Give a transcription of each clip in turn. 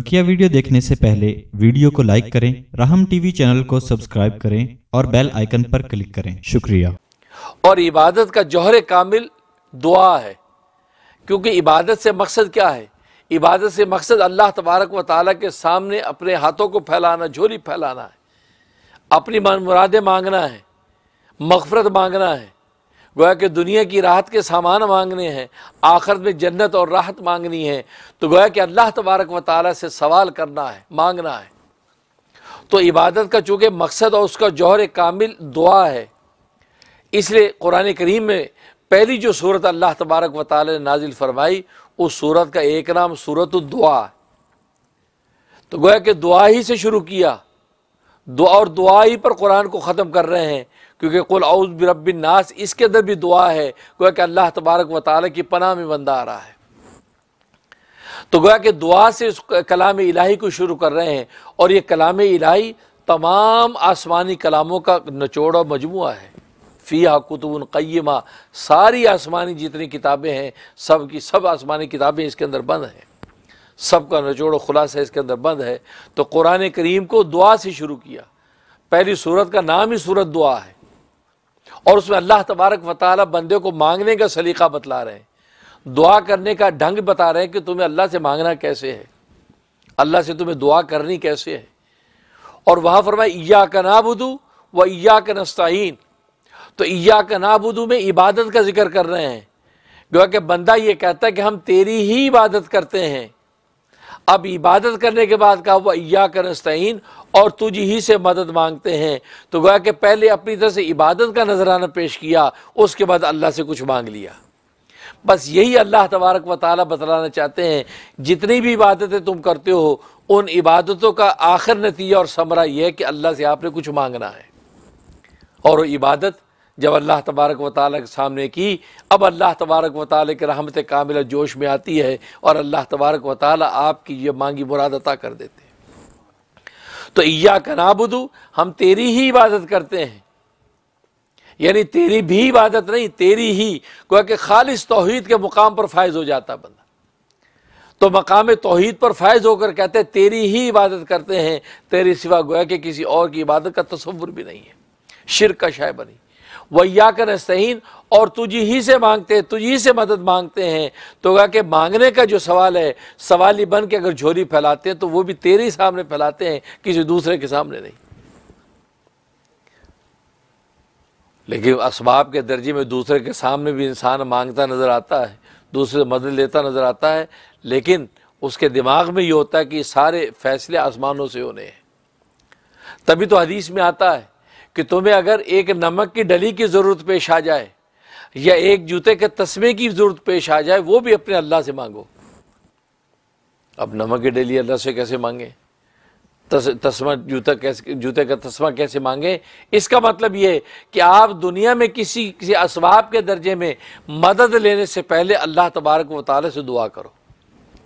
बकिया वीडियो देखने से पहले वीडियो को लाइक करें राहम टीवी चैनल को सब्सक्राइब करें और बेल आइकन पर क्लिक करें शुक्रिया और इबादत का जौहर कामिल दुआ है क्योंकि इबादत से मकसद क्या है इबादत से मकसद अल्लाह तबारक व ताली के सामने अपने हाथों को फैलाना झोली फैलाना है अपनी मुरादें मांगना है मगफरत मांगना है गोया कि दुनिया की राहत के सामान मांगने हैं आखिरत में जन्नत और राहत मांगनी है तो गोया कि अल्लाह तबारक व ताली से सवाल करना है मांगना है तो इबादत का चूँकि मकसद और उसका जौहर कामिल दुआ है इसलिए कुरान करीम में पहली जो सूरत अल्लाह तबारक व ताली ने नाजिल फरमाई उस सूरत का एक नाम सूरत दुआ तो गोया कि दुआ ही से शुरू किया दुआ और दुआ ही पर कुरान को ख़त्म कर रहे हैं क्योंकि कुल आउज नास इसके अंदर भी दुआ है गोया कि अल्लाह तबारक व ताल की पनाह में बंदा आ रहा है तो गोया कि दुआ से इस कलाम इलाही को शुरू कर रहे हैं और ये कलाम इलाही तमाम आसमानी कलामों का नचोड़ और मजमू है फ़िया कुतुबन क़यमा सारी आसमानी जितनी किताबें हैं सब की सब आसमानी किताबें इसके अंदर बंद हैं सब का नचोड़ खुलासा इसके अंदर बंद है तो कुरान करीम को दुआ से शुरू किया पहली सूरत का नाम ही सूरत दुआ है और उसमें अल्लाह तबारक वाली बंदे को मांगने का सलीका बतला रहे हैं दुआ करने का ढंग बता रहे हैं कि तुम्हें अल्लाह से मांगना कैसे है अल्लाह से तुम्हें दुआ करनी कैसे है और वहाँ फरमाए ईया का नाबुदू व ईया का नस्ताइन तो ईया का ना बुधू में इबादत का जिक्र कर रहे हैं क्योंकि बंदा ये कहता है कि हम तेरी ही इबादत करते हैं अब इबादत करने के बाद कहा वह या करस्तीन और तुझी ही से मदद मांगते हैं तो गोया कि पहले अपनी तरह से इबादत का नजराना पेश किया उसके बाद अल्लाह से कुछ मांग लिया बस यही अल्लाह तबारक व ताली बतलाना चाहते हैं जितनी भी इबादतें तुम करते हो उन इबादतों का आखिर नतीजा और समरा यह है कि अल्लाह से आपने कुछ मांगना है और वो इबादत जब अल्लाह तबारक व ताल के सामने की अब अल्लाह तबारक व ताल के रहमत कामिल जोश में आती है और अल्लाह तबारक व ताल आपकी ये मांगी मुराद अता कर देते हैं तो इया का हम तेरी ही इबादत करते हैं यानी तेरी भी इबादत नहीं तेरी ही गोया खालिश तोहहीद के मुकाम पर फायज हो जाता बंदा तो मकाम तोहहीद पर फायज होकर कहते हैं तेरी ही इबादत करते हैं तेरे सिवा गोया कि किसी और की इबादत का तस्वुर भी नहीं है शिर का शाय बनी वैया का नस्तहीन और तुझ ही से मांगते हैं तुझी से मदद मांगते हैं तो कहा कि मांगने का जो सवाल है सवाल ही बन के अगर झोरी फैलाते हैं तो वो भी तेरे ही सामने फैलाते हैं किसी दूसरे के सामने नहीं लेकिन इसबाब के दर्जे में दूसरे के सामने भी इंसान मांगता नज़र आता है दूसरे मदद लेता नज़र आता है लेकिन उसके दिमाग में ये होता है कि सारे फैसले आसमानों से होने हैं तभी तो हदीस में आता है कि तुम्हें अगर एक नमक की डली की ज़रूरत पेश आ जाए या एक जूते के तस्मे की ज़रूरत पेश आ जाए वो भी अपने अल्लाह से मांगो अब नमक की डली अल्लाह से कैसे मांगे तस, तस्मा जूता कैसे जूते का तस्मा कैसे मांगे इसका मतलब ये है कि आप दुनिया में किसी किसी असवाब के दर्जे में मदद लेने से पहले अल्लाह तबारक व ताली से दुआ करो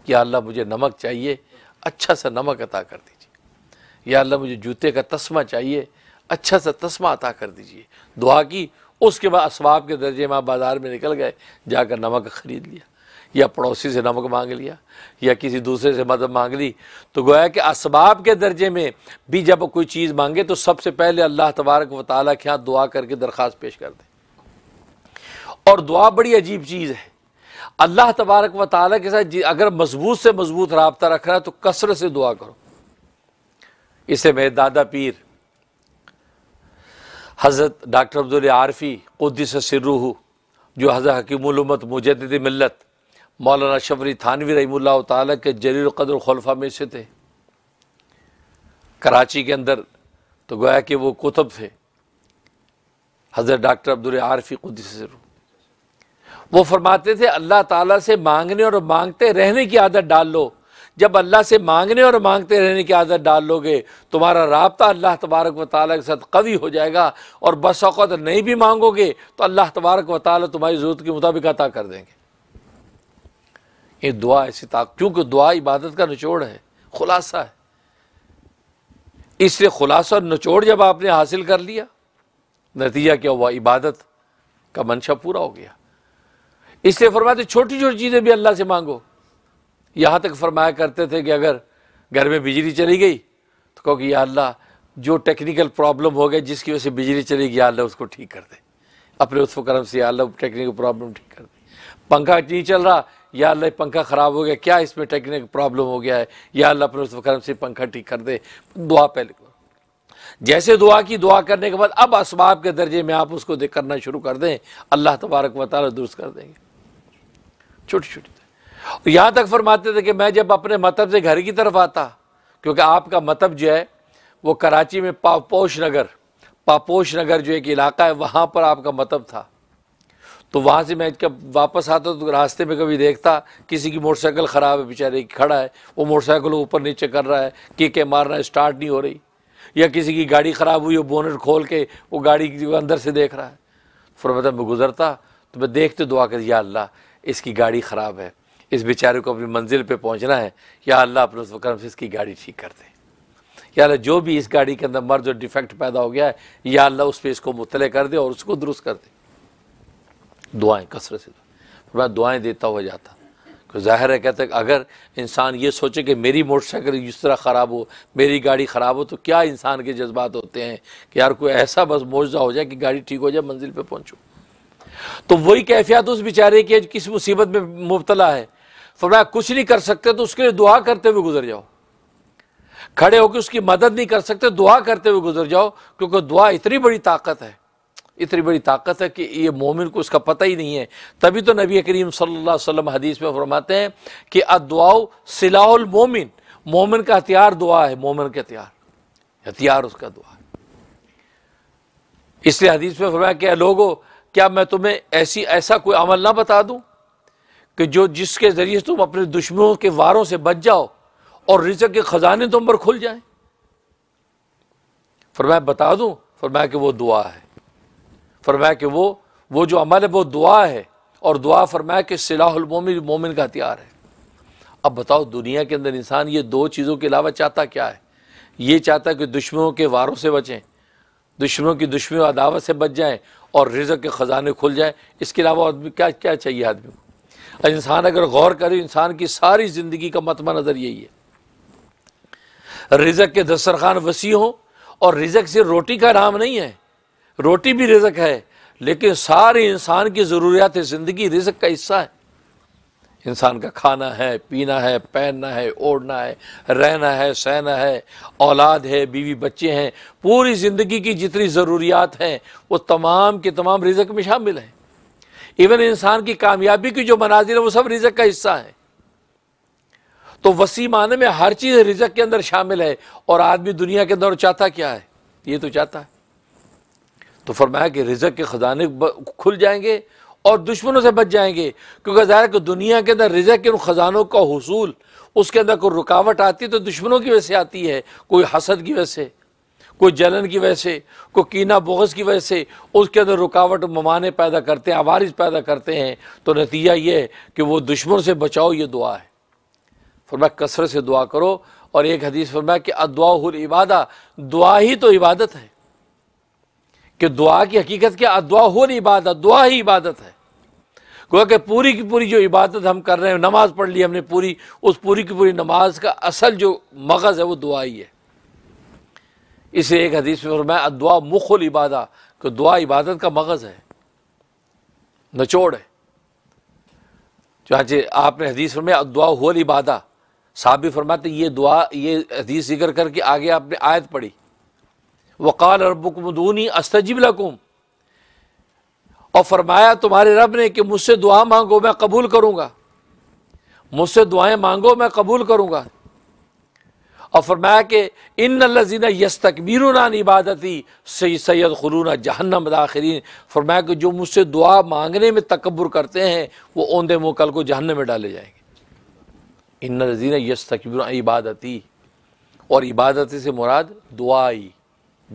कि अल्लाह मुझे नमक चाहिए अच्छा सा नमक अता कर दीजिए या अल्लाह मुझे जूते का तस्मा चाहिए अच्छा सा तस्मा अता कर दीजिए दुआ की उसके बाद असवाब के दर्जे में बाज़ार में निकल गए जाकर नमक ख़रीद लिया या पड़ोसी से नमक मांग लिया या किसी दूसरे से मदद मांग ली तो गोया कि इसबाब के दर्जे में भी जब कोई चीज़ मांगे तो सबसे पहले अल्लाह तबारक व ताल के यहाँ दुआ करके दरख्वास्त पेश कर दें और दुआ बड़ी अजीब चीज़ है अल्लाह तबारक व ताल के साथ अगर मजबूत से मजबूत रबता रख रहा है तो कसरत से दुआ करो इसे मेरे दादा पीर हज़रत डॉक्टर अब्दुल आरफ़ी कुद्दीस सिर्रू जो हज़रत हकीमत मुजद मिलत मौलाना शबरी थानवी रही ताली के जलील कदर खलफा में से थे कराची के अंदर तो गोया कि वो कुतब थे हज़रत डॉक्टर अब्दुल आरफ़ी कुद्दीस सिर्रू वो फरमाते थे अल्लाह ताला से मांगने और मांगते रहने की आदत डाल लो जब अल्लाह से मांगने और मांगते रहने की आदत डाल लोगे तुम्हारा रबता अल्लाह तबारक व ताली के साथ कवी हो जाएगा और बस औकत नहीं भी मांगोगे तो अल्लाह तबारक व ताली तुम्हारी ज़रूरत के मुताबिक अता कर देंगे ये दुआ ऐसी ताक क्योंकि दुआ इबादत का निचोड़ है खुलासा है इसलिए खुलासा और निचोड़ जब आपने हासिल कर लिया नतीजा क्या हुआ इबादत का मंशा पूरा हो गया इसलिए फरमाते छोटी छोटी चीज़ें भी अल्लाह से मांगो यहाँ तक फरमाया करते थे कि अगर घर में बिजली चली गई तो कहो कि अल्लाह जो टेक्निकल प्रॉब्लम हो गया जिसकी वजह से बिजली चली गई अल्लाह उसको ठीक कर दे अपने उस करम से अल्लाह टेक्निकल प्रॉब्लम ठीक कर दे पंखा नहीं चल रहा या अल्लाह पंखा ख़राब हो गया क्या इसमें टेक्निकल प्रॉब्लम हो गया है या अल्लाह अपने उस करम से पंखा ठीक कर दे दुआ पहले करो जैसे दुआ की दुआ करने के बाद अब असबाब के दर्जे में आप उसको करना शुरू कर दें अल्लाह तबारक वाली दुरुस्त कर देंगे छोटी छोटी यहाँ तक फरमाते थे कि मैं जब अपने मतब से घर की तरफ आता क्योंकि आपका मतब जो है वो कराची में पापोश नगर पापोश नगर जो एक इलाका है वहाँ पर आपका मतब था तो वहाँ से मैं जब वापस आता तो रास्ते में कभी देखता किसी की मोटरसाइकिल ख़राब है बेचारे की खड़ा है वो मोटरसाइकिल ऊपर नीचे कर रहा है किके मार रहा है स्टार्ट नहीं हो रही या किसी की गाड़ी ख़राब हुई हो बोनट खोल के वो गाड़ी अंदर से देख रहा है फिर मतलब मैं गुज़रता तो मैं देखते दुआ कर या अल्लाह इसकी गाड़ी ख़राब है इस बेचारे को अपनी मंजिल पे पहुंचना है या अल्लाह अपने उस वक्रम से इसकी गाड़ी ठीक कर दे या जो भी इस गाड़ी के अंदर मर और डिफेक्ट पैदा हो गया है या अल्लाह उस पर इसको मुतल कर दे और उसको दुरुस्त कर दे दुआएँ कसरत से दुआ। मैं दुआएँ देता हुआ जाता तो जाहिर है कहते अगर इंसान ये सोचे कि मेरी मोटरसाइकिल इस तरह ख़राब हो मेरी गाड़ी ख़राब हो तो क्या इंसान के जज्बात होते हैं कि यार कोई ऐसा बस मुआवजा हो जाए कि गाड़ी ठीक हो जाए मंजिल पर पहुँचो तो वही कैफियत उस बेचारे की किस मुसीबत में मुबतला है फरमाया कुछ नहीं कर सकते तो उसके लिए दुआ करते हुए गुजर जाओ खड़े होकर उसकी मदद नहीं कर सकते दुआ करते हुए गुजर जाओ क्योंकि दुआ इतनी बड़ी ताकत है इतनी बड़ी ताकत है कि ये मोमिन को इसका पता ही नहीं है तभी तो नबी करीम सल्लल्लाहु अलैहि वसल्लम हदीस में फरमाते हैं कि अदुआओ सिलाउल मोमिन मोमिन का हथियार दुआ है मोमिन का हथियार हथियार उसका दुआ है इसलिए हदीस में फरमाया कि लोगो क्या मैं तुम्हें ऐसी ऐसा कोई अमल ना बता दूं कि जो जिसके ज़रिए तुम अपने दुश्मनों के वारों से बच जाओ और रिजक के ख़जाने तुम पर खुल जाए फरमाया बता दूँ फरमाया कि वो दुआ है फरमाया कि वो वो जो अमल है वो दुआ है और दुआ फरमाया कि सिलाहमोमिन मोमिन का हथियार है अब बताओ दुनिया के अंदर इंसान ये दो चीज़ों के अलावा चाहता क्या है ये चाहता है कि दुश्मनों के वारों से बचें दुश्मनों की दुश्मन अदावत से बच जाएं और रिजक के ख़जाने खुल जाएं इसके अलावा आदमी क्या क्या चाहिए आदमी को और इंसान अगर गौर करे इंसान की सारी ज़िंदगी का मतमा नज़र यही है रिजक के दस्तरखान वसी हो और रिजक से रोटी का नाम नहीं है रोटी भी रिजक है लेकिन सारे इंसान की ज़रूरियात ज़िंदगी रिजक का हिस्सा है इंसान का खाना है पीना है पहनना है ओढ़ना है रहना है सहना है औलाद है बीवी बच्चे हैं पूरी ज़िंदगी की जितनी ज़रूरियात हैं वो तमाम के तमाम रिजक में शामिल हैं इवन इंसान की कामयाबी की जो मनाजिर है वो सब रिजक का हिस्सा है तो वसी माने में हर चीज़ रिजक के अंदर शामिल है और आदमी दुनिया के अंदर चाहता क्या है ये तो चाहता है तो फरमाया कि रिजक के खजाने खुल जाएंगे और दुश्मनों से बच जाएंगे क्योंकि ज़ाहिर कि दुनिया के अंदर रिजक के उन खजानों का हसूल उसके अंदर कोई रुकावट आती है तो दुश्मनों की वजह से आती है कोई हसद की वजह से कोई जलन की वजह से कोई कीना बोगस की वजह से उसके अंदर रुकावट ममाने पैदा करते हैं आवारिस पैदा करते हैं तो नतीजा ये है कि वो दुश्मन से बचाओ ये दुआ है फरमा कसरत से दुआ करो और एक हदीस फरमा कि अदुआ इबादा दुआ ही तो इबादत है कि दुआ की हकीकत क्या अदुआ इबादत दुआ ही इबादत है गोया कि पूरी की पूरी जो इबादत हम कर रहे हैं नमाज पढ़ ली हमने पूरी उस पूरी की पूरी नमाज का असल जो मगज़ है वो दुआ ही है इसे एक हदीस में फरमाया दुआ मुखुल इबादा कि दुआ इबादत का मगज़ है नचोड़ है चाचे आपने हदीस फरमाया दुआ हुल इबादा साहब भी फरमाते ये दुआ ये हदीस जिक्र करके आगे आपने आयत पढ़ी वक़ाल रबुकमदूनी अस्तजिब लकुम और फरमाया तुम्हारे रब ने कि मुझसे दुआ मांगो मैं कबूल करूंगा मुझसे दुआएं मांगो मैं कबूल करूंगा और फरमाया कि इन लजीना यस ही इबादती सैद खलून जहन्नम दाखरीन फरमाया कि जो मुझसे दुआ मांगने में तकबर करते हैं वो ओंदे मुँह कल को जहन्न में डाले जाएंगे इन लजीना यस तकबीर इबादती और इबादती से मुराद दुआई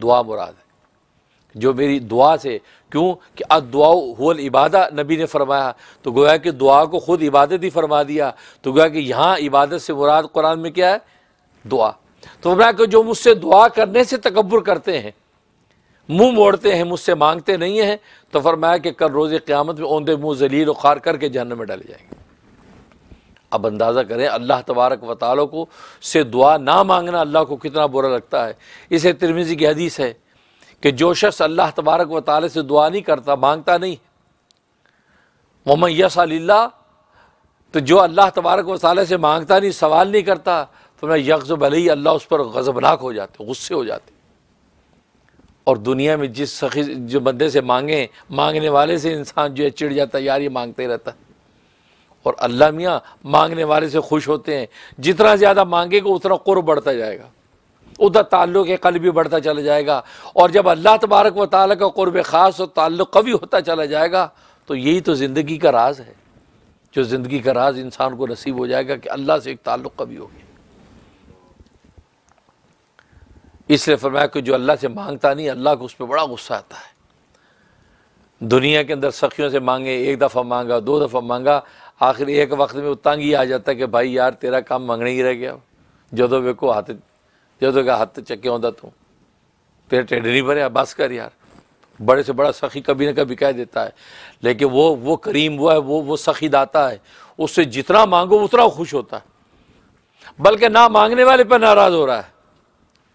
दुआ मुराद है जो मेरी दुआ से क्यों कि दुआ हुल इबादा नबी ने फरमाया तो गोया कि दुआ को खुद इबादत ही फरमा दिया तो गोया कि यहाँ इबादत से मुराद कुरान में क्या है दुआ तो फरमाया कि जो मुझसे दुआ करने से तकबर करते हैं मुंह मोड़ते हैं मुझसे मांगते नहीं हैं तो फरमाया कि कल रोज़ क़्यामत में ओंधे मुंह जलील उखार करके जहन में डाले जाएंगे अब अंदाज़ा करें अल्लाह तबारक वालों को से दुआ ना मांगना अल्लाह को कितना बुरा लगता है इसे तिरमिजी की हदीस है कि जो शख्स अल्लाह तबारक व से दुआ नहीं करता मांगता नहीं मोहम्मद यस तो जो अल्लाह तबारक व से मांगता नहीं सवाल नहीं करता तो मैं फरमा भले ही अल्लाह उस पर गज़बनाक हो जाते गुस्से हो जाते और दुनिया में जिस सखी जो बंदे से मांगे मांगने वाले से इंसान जो है चिड़ जाता यार ये मांगते रहता है और अल्लाह मियाँ मांगने वाले से खुश होते हैं जितना ज़्यादा मांगेगा उतना कुर बढ़ता जाएगा उधर ताल्लुक कल भी बढ़ता चला जाएगा और जब अल्लाह तबारक व ताली का कुरब ख़ास और ताल्लुक कभी होता चला जाएगा तो यही तो ज़िंदगी का राज है जो ज़िंदगी का राज इंसान को नसीब हो जाएगा कि अल्लाह से एक ताल्लुक कभी हो इसलिए फरमाया कि जो अल्लाह से मांगता नहीं अल्लाह को उस पर बड़ा गुस्सा आता है दुनिया के अंदर सखियों से मांगे एक दफ़ा मांगा दो दफ़ा मांगा आखिर एक वक्त में तंग ही आ जाता है कि भाई यार तेरा काम मांगने ही रह गया जदों वे को हथ जदों का हाथ चक्के आता तू तो। तेरा टेड नहीं भरे बस कर यार बड़े से बड़ा सखी कभी ना कभी कह देता है लेकिन वो वो करीम वो है वो वो सखी दाता है उससे जितना मांगो उतना खुश होता है बल्कि ना मांगने वाले पर नाराज़ हो रहा है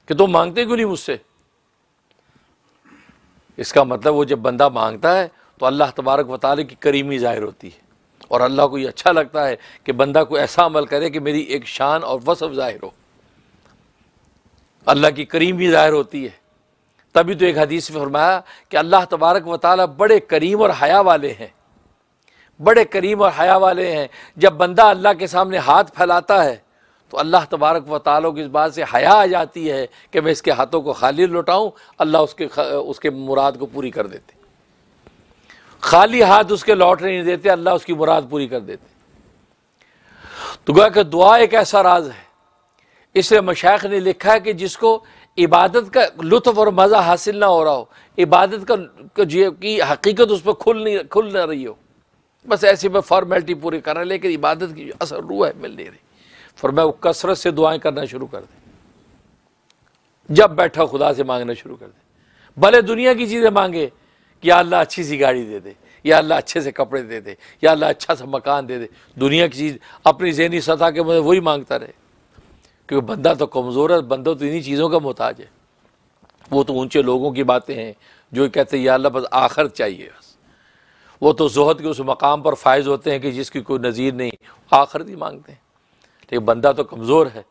कि तुम मांगते क्यों नहीं मुझसे इसका मतलब वो जब बंदा मांगता है तो अल्लाह तबारक वाले की करीमी ज़ाहिर होती है और अल्लाह को ये अच्छा लगता है कि बंदा को ऐसा अमल करे कि मेरी एक शान और वसफ ज़ाहिर हो अल्लाह की करीमी ज़ाहिर होती है तभी तो एक हदीस में फरमाया कि अल्लाह तबारक व बड़े करीम और हया वाले हैं बड़े करीम और हया वाले हैं जब बंदा अल्लाह के सामने हाथ फैलाता है तो अल्लाह तबारक व तालों की इस बात से हया आ जाती है कि मैं इसके हाथों को खाली लौटाऊँ अल्लाह उसके उसके मुराद को पूरी कर देते खाली हाथ उसके लौटने नहीं देते अल्लाह उसकी मुराद पूरी कर देते तो गोया कि दुआ एक ऐसा राज है इसलिए मशाख ने लिखा है कि जिसको इबादत का लुत्फ और मज़ा हासिल ना हो रहा हो इबादत का की हकीकत उस पर खुल नहीं खुल ना रही हो बस ऐसे में फॉर्मेलिटी पूरी कर रहे हैं लेकिन इबादत की असर रूह है मिल नहीं रही वो कसरत से दुआएं करना शुरू कर दें जब बैठा खुदा से मांगना शुरू कर दें भले दुनिया की चीज़ें मांगे कि अल्लाह अच्छी सी गाड़ी दे दे या अल्लाह अच्छे से कपड़े दे दे या अल्लाह अच्छा सा मकान दे दे दुनिया की चीज़ अपनी जहनी सतह के मुझे वही मांगता रहे क्योंकि बंदा तो कमज़ोर है बंदा तो इन्हीं चीज़ों का मोहताज है वो तो ऊंचे लोगों की बातें हैं जो कहते हैं या अल्लाह बस आखिर चाहिए बस वो तो जहद के उस मकाम पर फायज होते हैं कि जिसकी कोई नज़ीर नहीं आखिर ही मांगते हैं लेकिन तो बंदा तो कमज़ोर है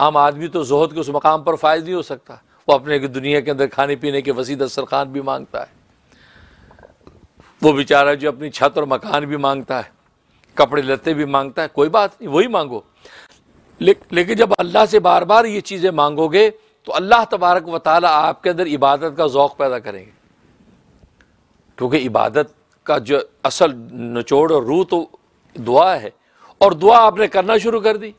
आम आदमी तो जहद के उस मकाम पर फायज नहीं हो सकता वो अपने की दुनिया के अंदर खाने पीने के वसी दस्तरखान भी मांगता है वो बेचारा जो अपनी छत और मकान भी मांगता है कपड़े लते भी मांगता है कोई बात नहीं वही मांगो ले, लेकिन जब अल्लाह से बार बार ये चीज़ें मांगोगे तो अल्लाह तबारक व आपके अंदर इबादत का ौक पैदा करेंगे क्योंकि इबादत का जो असल निचोड़ और रू तो दुआ है और दुआ आपने करना शुरू कर दी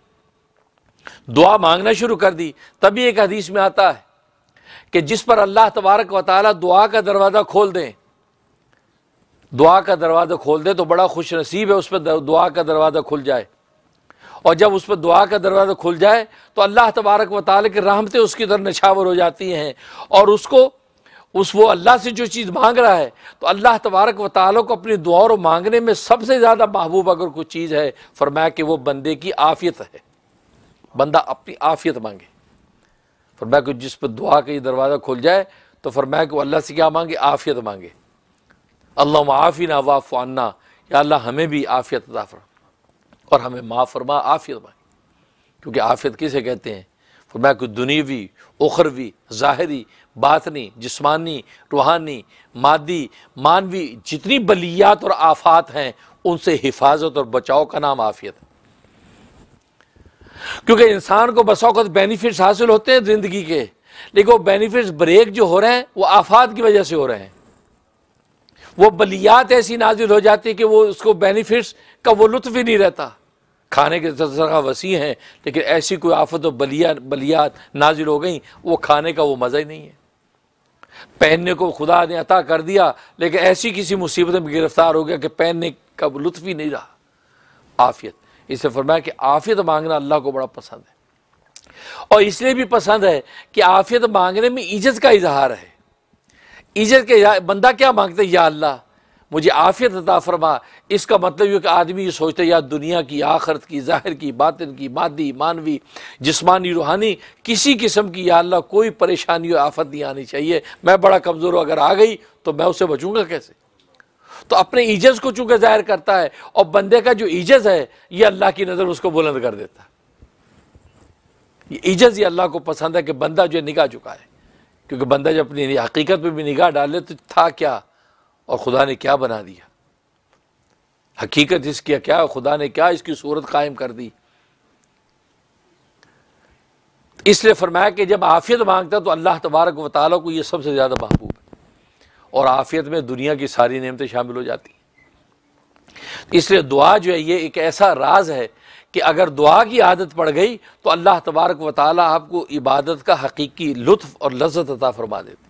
दुआ मांगना शुरू कर दी तभी एक हदीस में आता है कि जिस पर अल्लाह तबारक व ताली दुआ का दरवाज़ा खोल दें दुआ का दरवाज़ा खोल दें तो बड़ा खुश नसीब है उस पर दुआ का दरवाज़ा खुल जाए और जब उस पर दुआ का दरवाज़ा खुल जाए तो अल्लाह तबारक व ताली की रहमतें उसकी तरफ नछावर हो जाती हैं और उसको उस वो अल्लाह से जो चीज़ मांग रहा है तो अल्लाह तबारक व ताली को अपनी दुआ और मांगने में सबसे ज़्यादा महबूब अगर कोई चीज़ है फरमाया कि वो बंदे की आफियत है बंदा अपनी आफियत मांगे फरमाया कि जिस पर दुआ का ये दरवाज़ा खुल जाए तो फरमाया कि अल्लाह से क्या मांगे आफियत मांगे अल्लाह आफ़ी ना वाफ़ आना या अल्लाह हमें भी आफियत अदा और हमें माँ फरमा आफियत मांगे क्योंकि आफियत किसे कहते हैं फरमाया कि दुनियावी उखरवी ज़ाहरी बातनी जिस्मानी रूहानी मादी मानवी जितनी बलियात और आफात हैं उनसे हिफाजत और बचाव का नाम आफियत है क्योंकि इंसान को बसौकत बेनिफिट्स हासिल होते हैं ज़िंदगी के लेकिन वो बेनिफिट्स ब्रेक जो हो रहे हैं वो आफात की वजह से हो रहे हैं वो बलियात ऐसी नाजिल हो जाती है कि वो उसको बेनिफिट्स का वो लुत्फ ही नहीं रहता खाने के तरह वसी हैं लेकिन ऐसी कोई आफत और बलिया बलियात नाजिल हो गई वो खाने का वो मज़ा ही नहीं है पहनने को खुदा ने अता कर दिया लेकिन ऐसी किसी मुसीबत में गिरफ्तार हो गया कि पहनने का लुत्फ ही नहीं रहा आफियत इसे फरमाया कि आफियत मांगना अल्लाह को बड़ा पसंद है और इसलिए भी पसंद है कि आफियत मांगने में इज्जत का इजहार है इज्जत के बंदा क्या मांगता है या अल्लाह मुझे आफियत अता फरमा इसका मतलब ये कि आदमी ये सोचते या दुनिया की आखरत की ज़ाहिर की बातिन की मादी मानवी जिसमानी रूहानी किसी किस्म की या अल्लाह कोई परेशानी और आफत नहीं आनी चाहिए मैं बड़ा कमज़ोर अगर आ गई तो मैं उसे बचूँगा कैसे तो अपने ईजज़ को चूँकि ज़ाहिर करता है और बंदे का जो ईजज़ है ये अल्लाह की नज़र उसको बुलंद कर देता है ये ईजज़ ये अल्लाह को पसंद है कि बंदा जो निगाह चुका है क्योंकि बंदा जब अपनी हकीकत पर भी निगाह डाले तो था क्या और खुदा ने क्या बना दिया हकीकत इसकी क्या खुदा ने क्या इसकी सूरत कायम कर दी इसलिए फरमाया कि जब आफियत मांगता तो अल्लाह तबारक व को यह सबसे ज़्यादा महबूब है और आफियत में दुनिया की सारी नियमतें शामिल हो जाती इसलिए दुआ जो है ये एक ऐसा राज है कि अगर दुआ की आदत पड़ गई तो अल्लाह तबारक व आपको इबादत का हकीकी लुत्फ़ और लज्जत अता फरमा देते